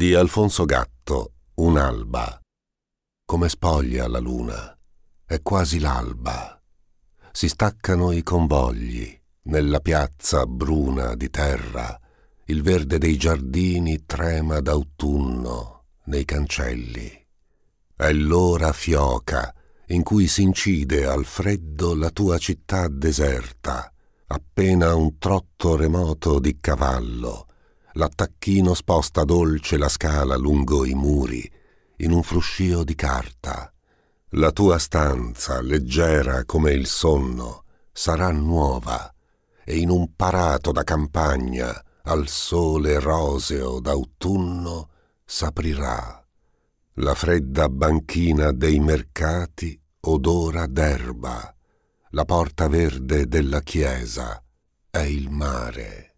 di Alfonso Gatto, un'alba. Come spoglia la luna, è quasi l'alba. Si staccano i convogli nella piazza bruna di terra. Il verde dei giardini trema d'autunno nei cancelli. È l'ora fioca in cui si incide al freddo la tua città deserta, appena un trotto remoto di cavallo l'attacchino sposta dolce la scala lungo i muri, in un fruscio di carta. La tua stanza, leggera come il sonno, sarà nuova e in un parato da campagna, al sole roseo d'autunno, s'aprirà. La fredda banchina dei mercati odora d'erba. La porta verde della chiesa è il mare.